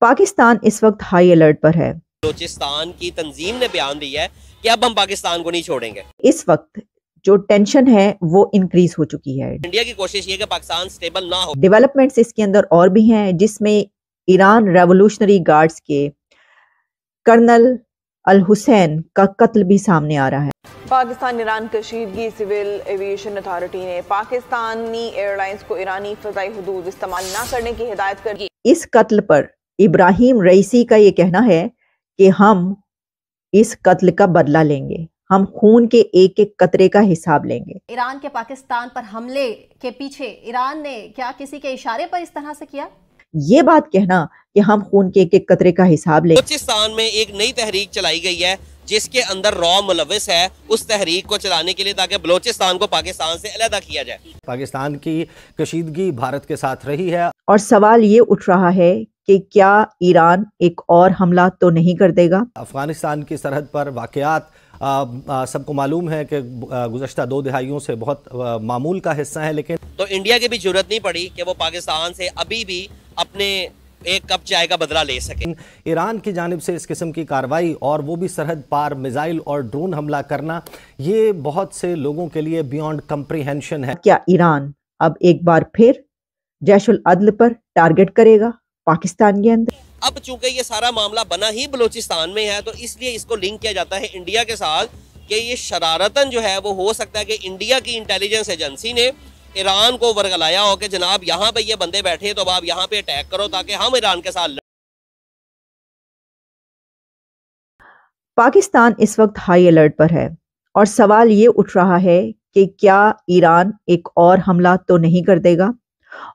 पाकिस्तान इस वक्त high alert पर है बलोचिस्तान की तंजीम ने बयान दी है कि अब हम पाकिस्तान को नहीं छोड़ेंगे इस वक्त जो टेंशन है वो इंक्रीज हो चुकी है इंडिया की कोशिश ये कि पाकिस्तान स्टेबल ना हो डेवलपमेंट्स इसके अंदर और भी हैं जिसमें ईरान रेवोल्यूशनरी गार्ड्स के कर्नल अल हुसैन का कत्ल भी सामने आ रहा है पाकिस्तान ईरान कशीदगी सिविल एविएशन अथॉरिटी ने पाकिस्तानी एयरलाइंस को ईरानी फजाई हदूद इस्तेमाल न करने की हिदायत कर दी इस कत्ल पर इब्राहिम रईसी का ये कहना है कि हम इस कत्ल का बदला लेंगे हम खून के एक एक कतरे का हिसाब लेंगे ईरान के पाकिस्तान पर हमले के पीछे ईरान ने क्या किसी के इशारे पर इस तरह से किया ये बात कहना कि हम खून के एक एक कतरे का हिसाब लेंगे बलोचिस्तान में एक नई तहरीक चलाई गई है जिसके अंदर रॉ मुलविस है उस तहरीक को चलाने के लिए ताकि बलोचिस्तान को पाकिस्तान से अलहदा किया जाए पाकिस्तान की कशीदगी भारत के साथ रही है और सवाल ये उठ रहा है कि क्या ईरान एक और हमला तो नहीं कर देगा अफगानिस्तान की सरहद पर वाकयात सबको मालूम है कि गुजशत दो दहाइयों से बहुत आ, मामूल का हिस्सा है लेकिन तो इंडिया की भी जरूरत नहीं पड़ी कि वो पाकिस्तान से अभी भी अपने एक कप चाय का बदला ले सके ईरान की जानब से इस किस्म की कार्रवाई और वो भी सरहद पार मिसाइल और ड्रोन हमला करना ये बहुत से लोगों के लिए बियॉन्ड कम्प्रीहेंशन है क्या ईरान अब एक बार फिर जैशुल अदल पर टारगेट करेगा पाकिस्तान के अंदर अब चूंकि ये सारा मामला बना ही बलोचिस्तान में है तो इसलिए इसको लिंक किया जाता है इंडिया के साथ कि ये शरारतन जो है वो हो सकता है कि इंडिया की इंटेलिजेंस एजेंसी ने ईरान को वर्गलाया हो कि जनाब यहाँ पे ये बंदे बैठे हैं तो आप यहाँ पे अटैक करो ताकि हम ईरान के साथ पाकिस्तान इस वक्त हाई अलर्ट पर है और सवाल ये उठ रहा है कि क्या ईरान एक और हमला तो नहीं कर देगा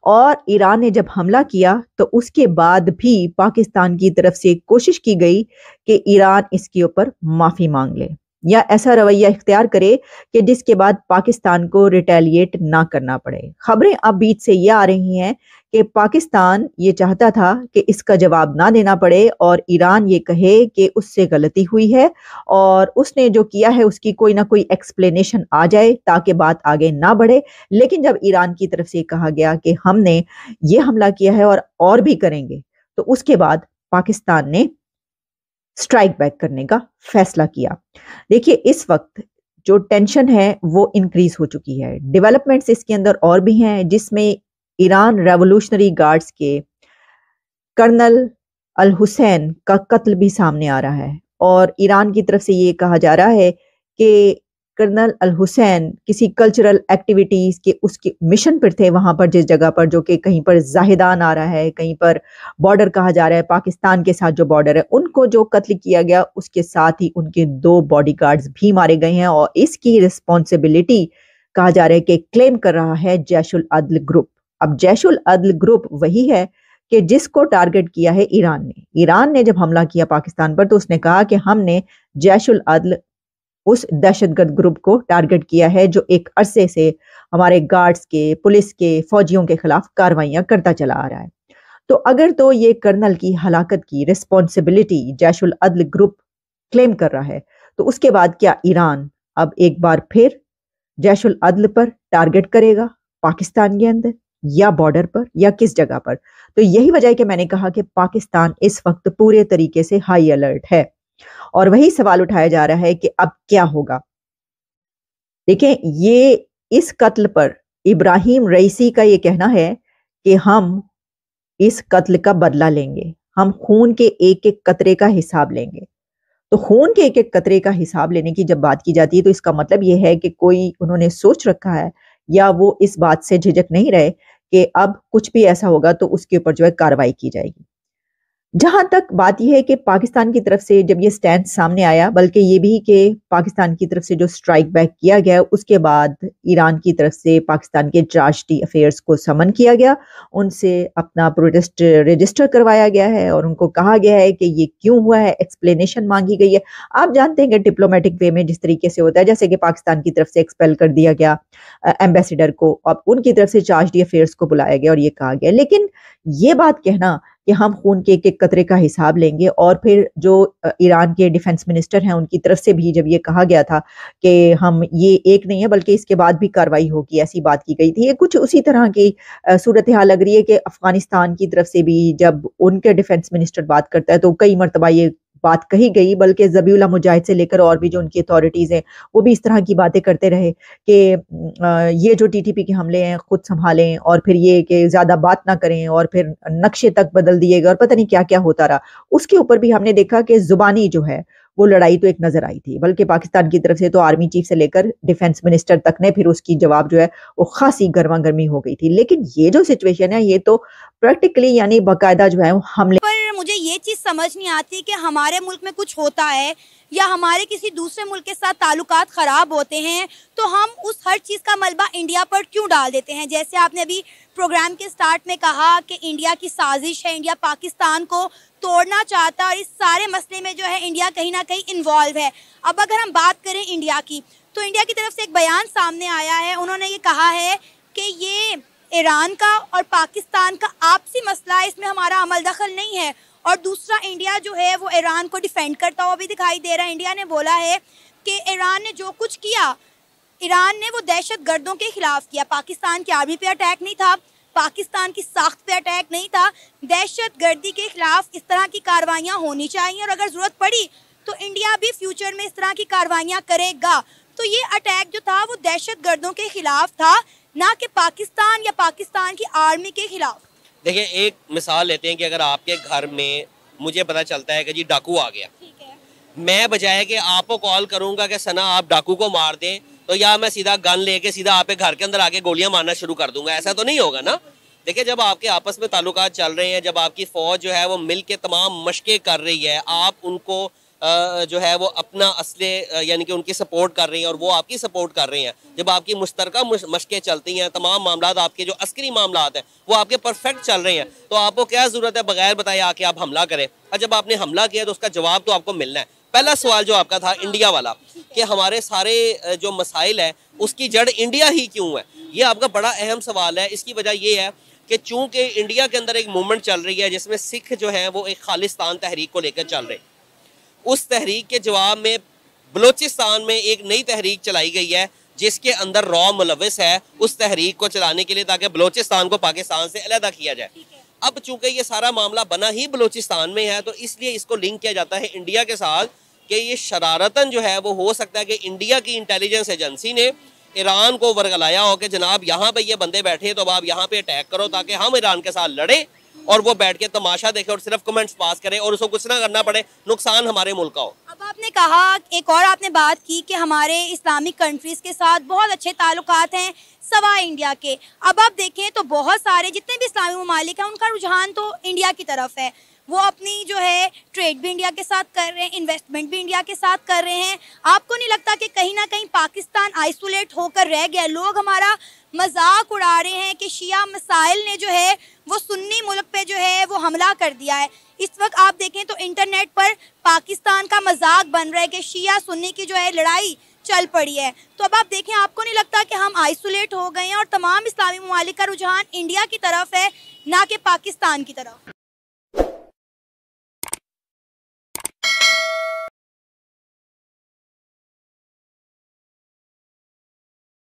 और ईरान ने जब हमला किया तो उसके बाद भी पाकिस्तान की तरफ से कोशिश की गई कि ईरान इसके ऊपर माफ़ी मांग ले या ऐसा रवैया इख्तियार करे कि जिसके बाद पाकिस्तान को रिटेलिएट ना करना पड़े खबरें अब बीच से ये आ रही हैं कि पाकिस्तान ये चाहता था कि इसका जवाब ना देना पड़े और ईरान ये कहे कि उससे गलती हुई है और उसने जो किया है उसकी कोई ना कोई एक्सप्लेनेशन आ जाए ताकि बात आगे ना बढ़े लेकिन जब ईरान की तरफ से कहा गया कि हमने ये हमला किया है और और भी करेंगे तो उसके बाद पाकिस्तान ने स्ट्राइक बैक करने का फैसला किया देखिए इस वक्त जो टेंशन है वो इंक्रीज हो चुकी है डेवलपमेंट्स इसके अंदर और भी हैं जिसमें ईरान रेवोल्यूशनरी गार्ड्स के कर्नल अल हुसैन का कत्ल भी सामने आ रहा है और ईरान की तरफ से ये कहा जा रहा है कि कर्नल अल हुसैन किसी कल्चरल एक्टिविटीज़ के उसके मिशन पर थे वहां पर जिस जगह पर जो कि कहीं पर जाहिदान आ रहा है कहीं पर बॉर्डर कहा जा रहा है पाकिस्तान के साथ जो बॉर्डर है उनको जो कत्ल किया गया उसके साथ ही उनके दो बॉडीगार्ड्स भी मारे गए हैं और इसकी रिस्पॉन्सिबिलिटी कहा जा रहा है कि क्लेम कर रहा है जैशुल अदल ग्रुप अब जैशुल अदल ग्रुप वही है कि जिसको टारगेट किया है ईरान ने ईरान ने जब हमला किया पाकिस्तान पर तो उसने कहा कि हमने जैशुल अदल उस दहशतगर्द ग्रुप को टारगेट किया है जो एक अरसे से हमारे गार्ड्स के पुलिस के फौजियों के खिलाफ कार्रवाइयाँ करता चला आ रहा है तो अगर तो ये कर्नल की हलाकत की रिस्पॉन्सिबिलिटी जैशुल अदल ग्रुप क्लेम कर रहा है तो उसके बाद क्या ईरान अब एक बार फिर जैशुल अदल पर टारगेट करेगा पाकिस्तान के अंदर या बॉर्डर पर या किस जगह पर तो यही वजह है कि मैंने कहा कि पाकिस्तान इस वक्त पूरे तरीके से हाई अलर्ट है और वही सवाल उठाया जा रहा है कि अब क्या होगा देखें ये इस कत्ल पर इब्राहिम रईसी का ये कहना है कि हम इस कत्ल का बदला लेंगे हम खून के एक एक कतरे का हिसाब लेंगे तो खून के एक एक कतरे का हिसाब लेने की जब बात की जाती है तो इसका मतलब यह है कि कोई उन्होंने सोच रखा है या वो इस बात से झिझक नहीं रहे कि अब कुछ भी ऐसा होगा तो उसके ऊपर जो है कार्रवाई की जाएगी जहां तक बात यह है कि पाकिस्तान की तरफ से जब ये स्टैंड सामने आया बल्कि ये भी कि पाकिस्तान की तरफ से जो स्ट्राइक बैक किया गया उसके बाद ईरान की तरफ से पाकिस्तान के जाशती अफेयर्स को समन किया गया उनसे अपना प्रोटेस्ट रजिस्टर करवाया गया है और उनको कहा गया है कि ये क्यों हुआ है एक्सप्लेनेशन मांगी गई है आप जानते हैं कि डिप्लोमेटिक वे में जिस तरीके से होता है जैसे कि पाकिस्तान की तरफ से एक्सपेल कर दिया गया एम्बेसडर को और उनकी तरफ से चार्ज डी अफेयर्स को बुलाया गया और ये कहा गया लेकिन ये बात कहना कि हम खून के एक एक कतरे का हिसाब लेंगे और फिर जो ईरान के डिफेंस मिनिस्टर हैं उनकी तरफ से भी जब ये कहा गया था कि हम ये एक नहीं है बल्कि इसके बाद भी कार्रवाई होगी ऐसी बात की गई थी ये कुछ उसी तरह की सूरत हाल लग रही है कि अफगानिस्तान की तरफ से भी जब उनके डिफेंस मिनिस्टर बात करता है तो कई मरतबा ये बात कही गई बल्कि जबीला मुजाहिद से लेकर और भी जो उनकी अथॉरिटीज़ हैं वो भी इस तरह की बातें करते रहे कि ये जो टीटीपी के हमले हैं खुद संभालें और फिर ये कि ज़्यादा बात ना करें और फिर नक्शे तक बदल दिए गए और पता नहीं क्या क्या होता रहा उसके ऊपर भी हमने देखा कि ज़ुबानी जो है वो लड़ाई तो एक नजर आई थी बल्कि पाकिस्तान की तरफ से तो आर्मी चीफ से लेकर डिफेंस मिनिस्टर तक ने फिर उसकी जवाब जो है वो खासी गर्मा गर्मी हो गई थी लेकिन ये जो सिचुएशन है ये तो प्रैक्टिकली यानी बाकायदा जो है हमले पर मुझे ये चीज़ समझ नहीं आती कि हमारे मुल्क में कुछ होता है या हमारे किसी दूसरे मुल्क के साथ ताल्लुक ख़राब होते हैं तो हम उस हर चीज़ का मलबा इंडिया पर क्यों डाल देते हैं जैसे आपने अभी प्रोग्राम के स्टार्ट में कहा कि इंडिया की साजिश है इंडिया पाकिस्तान को तोड़ना चाहता है और इस सारे मसले में जो है इंडिया कहीं ना कहीं इन्वॉल्व है अब अगर हम बात करें इंडिया की तो इंडिया की तरफ से एक बयान सामने आया है उन्होंने ये कहा है कि ये ईरान का और पाकिस्तान का आपसी मसला है इसमें हमारा अमल दखल नहीं है और दूसरा इंडिया जो है वो ईरान को डिफेंड करता हुआ भी दिखाई दे रहा है इंडिया ने बोला है कि ईरान ने जो कुछ किया ईरान ने वो दहशत गर्दों के खिलाफ किया पाकिस्तान के आर्मी पे अटैक नहीं था पाकिस्तान की साख्त पे दहशत गर्दी के खिलाफ इस तरह की कार्रवाइयाँ होनी चाहिए और अगर ज़रूरत पड़ी तो इंडिया भी फ्यूचर में इस तरह की कार्रवाइयाँ करेगा तो ये अटैक जो था वो दहशत गर्दों के खिलाफ था ना कि पाकिस्तान या पाकिस्तान की आर्मी के खिलाफ देखिए एक मिसाल लेते हैं कि अगर आपके घर में मुझे पता चलता है कि जी डाकू आ गया मैं बजाय कि आपको कॉल करूंगा कि सना आप डाकू को मार दें तो या मैं सीधा गन लेके सीधा आपके घर के अंदर आके गोलियां मारना शुरू कर दूंगा ऐसा तो नहीं होगा ना देखिए जब आपके आपस में ताल्लुक चल रहे हैं जब आपकी फ़ौज जो है वो मिल के तमाम मशक़ें कर रही है आप उनको जो है वो अपना असले यानी कि उनकी सपोर्ट कर रही हैं और वो आपकी सपोर्ट कर रही हैं जब आपकी मुश्तरक मशक़ें चलती हैं तमाम मामला आपके जो अस्करी मामला हैं वो आपके परफेक्ट चल रहे हैं तो आपको क्या ज़रूरत है बगैर बताए आके आप हमला करें और जब आपने हमला किया तो उसका जवाब तो आपको मिलना है पहला सवाल जो आपका था इंडिया वाला कि हमारे सारे जो मसाइल हैं उसकी जड़ इंडिया ही क्यों है ये आपका बड़ा अहम सवाल है इसकी वजह ये है कि चूंकि इंडिया के अंदर एक मूवमेंट चल रही है जिसमें सिख जो है वो एक खालिस्तान तहरीक को लेकर चल रहे उस तहरीक के जवाब में बलूचिस्तान में एक नई तहरीक चलाई गई है जिसके अंदर रॉ मुलविस है उस तहरीक को चलाने के लिए ताकि बलूचिस्तान को पाकिस्तान से अलहदा किया जाए अब चूंकि ये सारा मामला बना ही बलूचिस्तान में है तो इसलिए इसको लिंक किया जाता है इंडिया के साथ कि ये शरारतन जो है वो हो सकता है कि इंडिया की इंटेलिजेंस एजेंसी ने ईरान को वर्गलाया हो कि जनाब यहाँ पे ये बंदे बैठे हैं तो अब आप यहाँ पे अटैक करो ताकि हम ईरान के साथ लड़ें और वो बैठ के तमाशा देखे और सिर्फ कमेंट्स पास करें और उसको कुछ ना करना पड़े नुकसान हमारे मुल्क का हो अब आपने कहा एक और आपने बात की कि हमारे इस्लामिक कंट्रीज के साथ बहुत अच्छे ताल्लुक हैं सवा इंडिया के अब आप देखें तो बहुत सारे जितने भी इस्लामी ममालिक हैं उनका रुझान तो इंडिया की तरफ है वो अपनी जो है ट्रेड भी इंडिया के साथ कर रहे हैं इन्वेस्टमेंट भी इंडिया के साथ कर रहे हैं आपको नहीं लगता कि कहीं ना पाकिस्तान आइसोलेट होकर रह गया लोग हमारा मजाक उड़ा रहे हैं कि शिया मसाइल ने जो है वो सुन्नी मुल्क पे जो है वो हमला कर दिया है इस वक्त आप देखें तो इंटरनेट पर पाकिस्तान का मजाक बन रहा है कि शिया सुन्नी की जो है लड़ाई चल पड़ी है तो अब आप देखें आपको नहीं लगता कि हम आइसोलेट हो गए हैं और तमाम इस्लामी ममालिक का रुझान इंडिया की तरफ है ना कि पाकिस्तान की तरफ